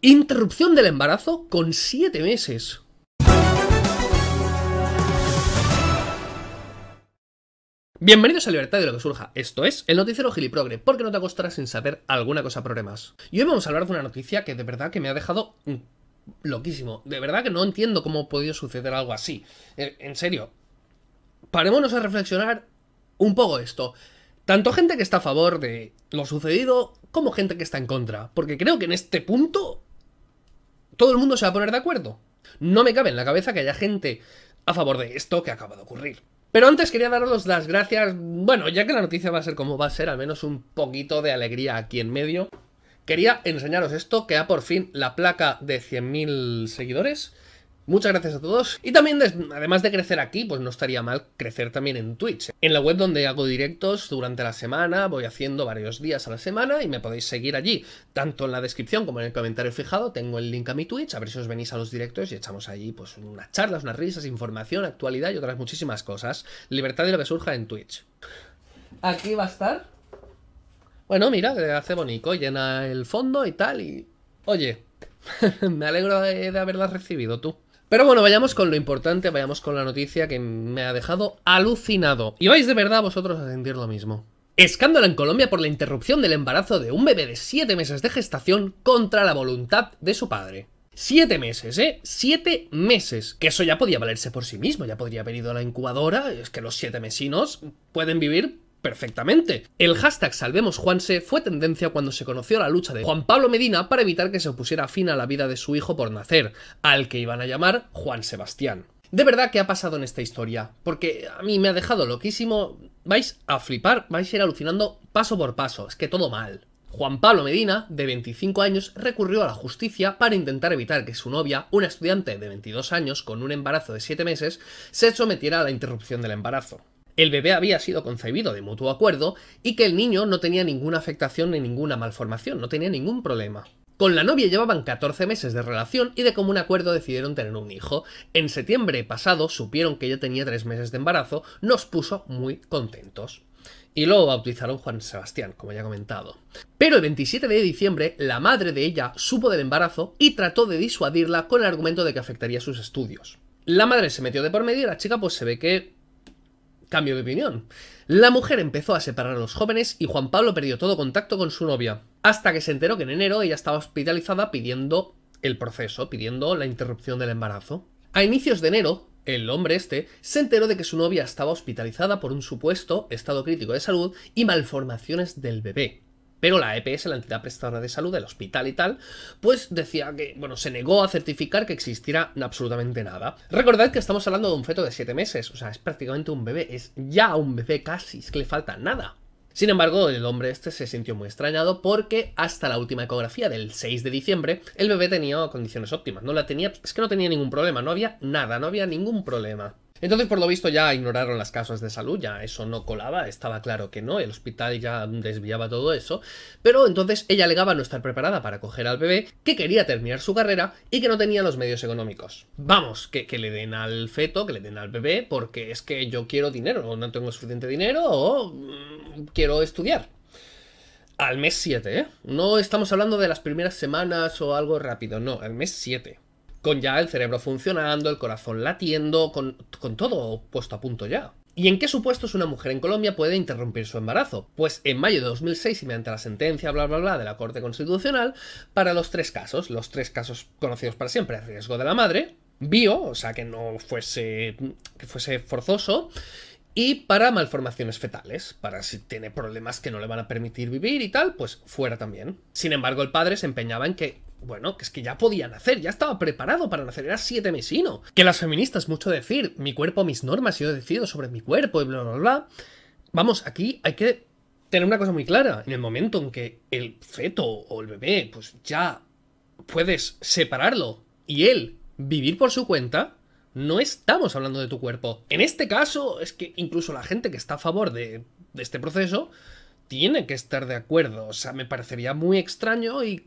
Interrupción del embarazo con 7 meses. Bienvenidos a Libertad de lo que surja. Esto es el noticiero Giliprogre, porque no te acostarás sin saber alguna cosa problemas. Y hoy vamos a hablar de una noticia que de verdad que me ha dejado loquísimo. De verdad que no entiendo cómo ha podido suceder algo así. Eh, en serio. Parémonos a reflexionar un poco esto. Tanto gente que está a favor de lo sucedido como gente que está en contra. Porque creo que en este punto todo el mundo se va a poner de acuerdo. No me cabe en la cabeza que haya gente a favor de esto que acaba de ocurrir. Pero antes quería daros las gracias, bueno, ya que la noticia va a ser como va a ser, al menos un poquito de alegría aquí en medio. Quería enseñaros esto, que ha por fin la placa de 100.000 seguidores. Muchas gracias a todos. Y también, además de crecer aquí, pues no estaría mal crecer también en Twitch. En la web donde hago directos durante la semana, voy haciendo varios días a la semana y me podéis seguir allí. Tanto en la descripción como en el comentario fijado tengo el link a mi Twitch, a ver si os venís a los directos y echamos allí pues unas charlas, unas risas, información, actualidad y otras muchísimas cosas. Libertad de lo que surja en Twitch. Aquí va a estar. Bueno, mira, que hace bonito, llena el fondo y tal y... Oye, me alegro de, de haberlas recibido tú. Pero bueno, vayamos con lo importante, vayamos con la noticia que me ha dejado alucinado. Y vais de verdad vosotros a sentir lo mismo. Escándalo en Colombia por la interrupción del embarazo de un bebé de 7 meses de gestación contra la voluntad de su padre. Siete meses, ¿eh? Siete meses. Que eso ya podía valerse por sí mismo, ya podría haber ido a la incubadora. Es que los siete mesinos pueden vivir perfectamente. El hashtag Salvemos Juanse fue tendencia cuando se conoció la lucha de Juan Pablo Medina para evitar que se pusiera fin a la vida de su hijo por nacer, al que iban a llamar Juan Sebastián. De verdad ¿qué ha pasado en esta historia, porque a mí me ha dejado loquísimo, vais a flipar, vais a ir alucinando paso por paso, es que todo mal. Juan Pablo Medina, de 25 años, recurrió a la justicia para intentar evitar que su novia, una estudiante de 22 años con un embarazo de 7 meses, se sometiera a la interrupción del embarazo el bebé había sido concebido de mutuo acuerdo y que el niño no tenía ninguna afectación ni ninguna malformación, no tenía ningún problema. Con la novia llevaban 14 meses de relación y de común acuerdo decidieron tener un hijo. En septiembre pasado supieron que ella tenía 3 meses de embarazo, nos puso muy contentos. Y luego bautizaron Juan Sebastián, como ya he comentado. Pero el 27 de diciembre, la madre de ella supo del embarazo y trató de disuadirla con el argumento de que afectaría sus estudios. La madre se metió de por medio y la chica pues se ve que Cambio de opinión. La mujer empezó a separar a los jóvenes y Juan Pablo perdió todo contacto con su novia, hasta que se enteró que en enero ella estaba hospitalizada pidiendo el proceso, pidiendo la interrupción del embarazo. A inicios de enero, el hombre este se enteró de que su novia estaba hospitalizada por un supuesto estado crítico de salud y malformaciones del bebé. Pero la EPS, la entidad prestadora de salud, el hospital y tal, pues decía que, bueno, se negó a certificar que existiera absolutamente nada. Recordad que estamos hablando de un feto de 7 meses, o sea, es prácticamente un bebé, es ya un bebé casi, es que le falta nada. Sin embargo, el hombre este se sintió muy extrañado porque hasta la última ecografía del 6 de diciembre el bebé tenía condiciones óptimas, no la tenía, es que no tenía ningún problema, no había nada, no había ningún problema. Entonces, por lo visto, ya ignoraron las casas de salud, ya eso no colaba, estaba claro que no, el hospital ya desviaba todo eso, pero entonces ella alegaba no estar preparada para coger al bebé, que quería terminar su carrera y que no tenía los medios económicos. Vamos, que, que le den al feto, que le den al bebé, porque es que yo quiero dinero, o no tengo suficiente dinero, o mm, quiero estudiar al mes 7, ¿eh? No estamos hablando de las primeras semanas o algo rápido, no, al mes 7 con ya el cerebro funcionando, el corazón latiendo, con, todo puesto a punto ya. ¿Y en qué supuestos una mujer en Colombia puede interrumpir su embarazo? Pues en mayo de 2006 y mediante la sentencia bla bla bla de la Corte Constitucional para los tres casos, los tres casos conocidos para siempre, riesgo de la madre, bio, o sea que no fuese que fuese forzoso, y para malformaciones fetales, para si tiene problemas que no le van a permitir vivir y tal, pues fuera también. Sin embargo, el padre se empeñaba en que bueno, que es que ya podía nacer, ya estaba preparado para nacer, era siete mesino. Que las feministas, mucho decir, mi cuerpo, mis normas, yo decido sobre mi cuerpo y bla, bla, bla. Vamos, aquí hay que tener una cosa muy clara. En el momento en que el feto o el bebé, pues ya puedes separarlo y él vivir por su cuenta, no estamos hablando de tu cuerpo. En este caso, es que incluso la gente que está a favor de, de este proceso tiene que estar de acuerdo. O sea, me parecería muy extraño y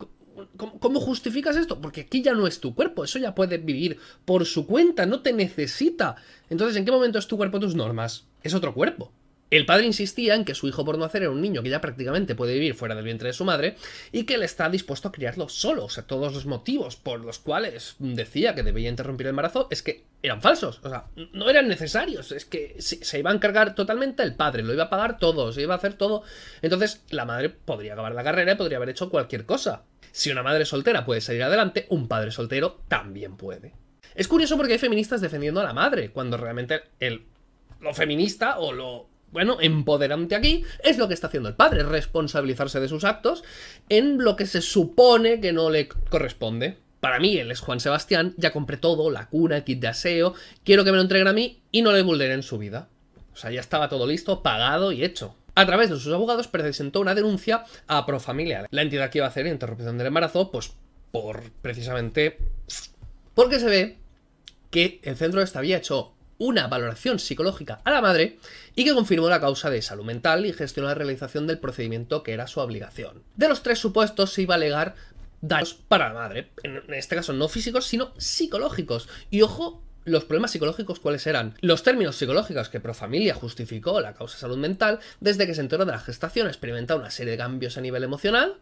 ¿Cómo, justificas esto? Porque aquí ya no es tu cuerpo, eso ya puede vivir por su cuenta, no te necesita. Entonces, ¿en qué momento es tu cuerpo tus normas? Es otro cuerpo. El padre insistía en que su hijo por no hacer era un niño que ya prácticamente puede vivir fuera del vientre de su madre y que él está dispuesto a criarlo solo. O sea, todos los motivos por los cuales decía que debía interrumpir el embarazo es que eran falsos. O sea, no eran necesarios. Es que se iba a encargar totalmente el padre, lo iba a pagar todo, se iba a hacer todo. Entonces, la madre podría acabar la carrera y podría haber hecho cualquier cosa. Si una madre soltera puede salir adelante, un padre soltero también puede. Es curioso porque hay feministas defendiendo a la madre, cuando realmente el, lo feminista o lo, bueno, empoderante aquí es lo que está haciendo el padre, responsabilizarse de sus actos en lo que se supone que no le corresponde. Para mí, él es Juan Sebastián, ya compré todo, la cuna, el kit de aseo, quiero que me lo entreguen a mí y no le en su vida. O sea, ya estaba todo listo, pagado y hecho. A través de sus abogados presentó una denuncia a Profamilia, la entidad que iba a hacer interrupción del embarazo, pues por precisamente porque se ve que el centro había hecho una valoración psicológica a la madre y que confirmó la causa de salud mental y gestionó la realización del procedimiento que era su obligación. De los tres supuestos se iba a alegar daños para la madre, en este caso no físicos, sino psicológicos. Y ojo los problemas psicológicos cuáles eran. Los términos psicológicos que Profamilia justificó la causa salud mental, desde que se enteró de la gestación, experimentado una serie de cambios a nivel emocional,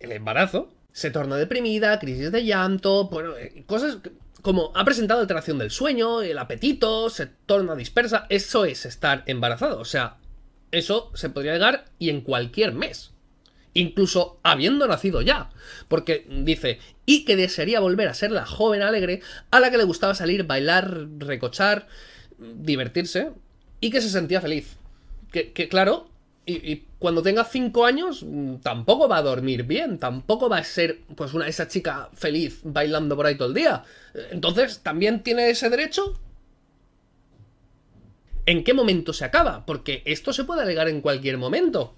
el embarazo, se torna deprimida, crisis de llanto, bueno, eh, cosas como ha presentado alteración del sueño, el apetito, se torna dispersa, eso es estar embarazado, o sea, eso se podría llegar y en cualquier mes incluso habiendo nacido ya. Porque dice, y que desearía volver a ser la joven alegre a la que le gustaba salir, bailar, recochar, divertirse, y que se sentía feliz. Que, claro, y, cuando tenga 5 años, mm, tampoco va a dormir bien, tampoco va a ser pues una, esa chica feliz bailando por ahí todo el día. Entonces, ¿también tiene ese derecho? ¿En qué momento se acaba? Porque esto se puede alegar en cualquier momento.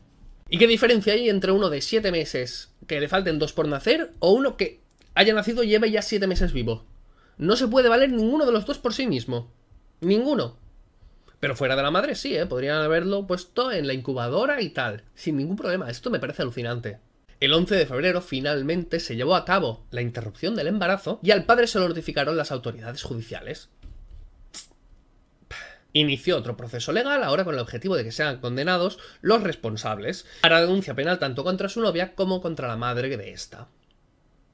¿Y qué diferencia hay entre uno de siete meses que le falten dos por nacer o uno que haya nacido y lleve ya siete meses vivo? No se puede valer ninguno de los dos por sí mismo. Ninguno. Pero fuera de la madre sí, ¿eh? Podrían haberlo puesto en la incubadora y tal. Sin ningún problema. Esto me parece alucinante. El 11 de febrero finalmente se llevó a cabo la interrupción del embarazo y al padre se lo notificaron las autoridades judiciales inició otro proceso legal, ahora con el objetivo de que sean condenados los responsables, para denuncia penal tanto contra su novia como contra la madre de esta,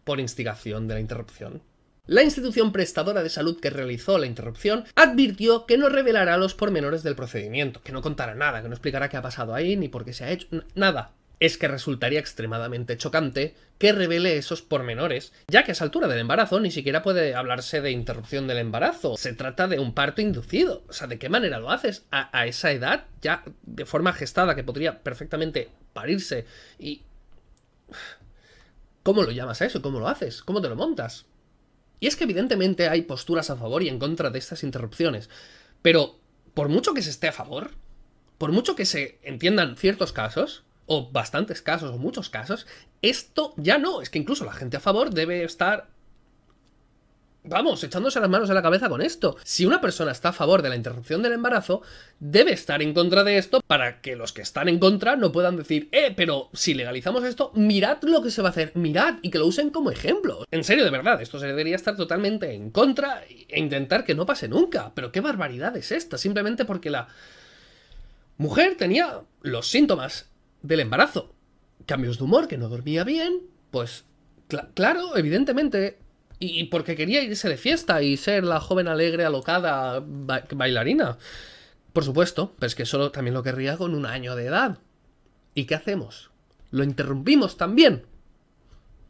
por instigación de la interrupción. La institución prestadora de salud que realizó la interrupción advirtió que no revelará los pormenores del procedimiento, que no contará nada, que no explicará qué ha pasado ahí, ni por qué se ha hecho, nada, es que resultaría extremadamente chocante que revele esos pormenores, ya que a esa altura del embarazo ni siquiera puede hablarse de interrupción del embarazo, se trata de un parto inducido, o sea, ¿de qué manera lo haces a, esa edad, ya de forma gestada, que podría perfectamente parirse y... ¿Cómo lo llamas a eso? ¿Cómo lo haces? ¿Cómo te lo montas? Y es que evidentemente hay posturas a favor y en contra de estas interrupciones, pero por mucho que se esté a favor, por mucho que se entiendan ciertos casos, o bastantes casos, o muchos casos, esto ya no. Es que incluso la gente a favor debe estar vamos, echándose las manos a la cabeza con esto. Si una persona está a favor de la interrupción del embarazo, debe estar en contra de esto para que los que están en contra no puedan decir, eh, pero si legalizamos esto, mirad lo que se va a hacer, mirad y que lo usen como ejemplo. En serio, de verdad, esto se debería estar totalmente en contra e intentar que no pase nunca. Pero qué barbaridad es esta, simplemente porque la mujer tenía los síntomas del embarazo. Cambios de humor, que no dormía bien, pues claro, evidentemente, y porque quería irse de fiesta y ser la joven alegre, alocada, bailarina. Por supuesto, pero es que solo también lo querría con un año de edad. ¿Y qué hacemos? Lo interrumpimos también.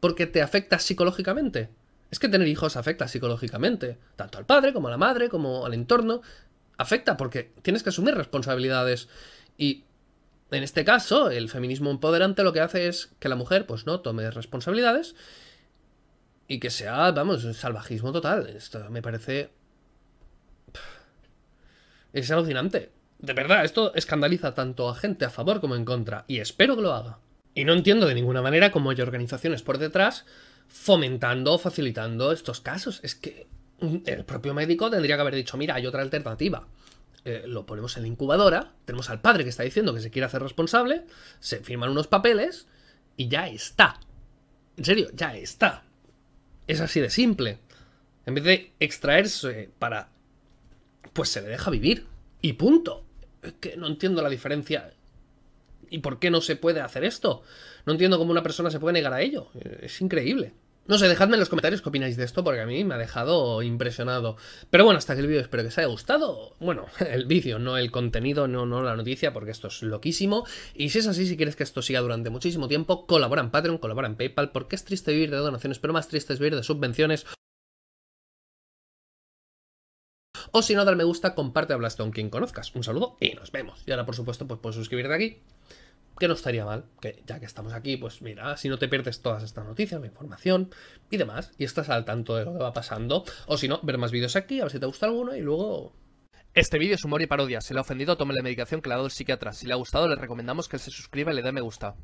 Porque te afecta psicológicamente. Es que tener hijos afecta psicológicamente. Tanto al padre como a la madre, como al entorno. Afecta porque tienes que asumir responsabilidades. Y en este caso, el feminismo empoderante lo que hace es que la mujer, pues no, tome responsabilidades y que sea, vamos, salvajismo total. Esto me parece... Es alucinante. De verdad, esto escandaliza tanto a gente a favor como en contra, y espero que lo haga. Y no entiendo de ninguna manera cómo hay organizaciones por detrás fomentando o facilitando estos casos. Es que el propio médico tendría que haber dicho, mira, hay otra alternativa. Eh, lo ponemos en la incubadora, tenemos al padre que está diciendo que se quiere hacer responsable, se firman unos papeles y ya está. En serio, ya está. Es así de simple. En vez de extraerse para... Pues se le deja vivir. Y punto. Es que no entiendo la diferencia. ¿Y por qué no se puede hacer esto? No entiendo cómo una persona se puede negar a ello. Es increíble. No sé, dejadme en los comentarios qué opináis de esto, porque a mí me ha dejado impresionado. Pero bueno, hasta aquí el vídeo, espero que os haya gustado. Bueno, el vídeo, no el contenido, no, no la noticia, porque esto es loquísimo. Y si es así, si quieres que esto siga durante muchísimo tiempo, colabora en Patreon, colabora en PayPal, porque es triste vivir de donaciones, pero más triste es vivir de subvenciones. O si no, dale me gusta, comparte, hablaste con quien conozcas. Un saludo y nos vemos. Y ahora, por supuesto, pues puedes suscribirte aquí que no estaría mal, que ya que estamos aquí, pues mira, si no te pierdes todas estas noticias, la información y demás, y estás al tanto de lo que va pasando, o si no, ver más vídeos aquí, a ver si te gusta alguno y luego... Este vídeo es humor y parodia, si le ha ofendido tome la medicación que le ha dado el psiquiatra, si le ha gustado le recomendamos que se suscriba y le dé me gusta.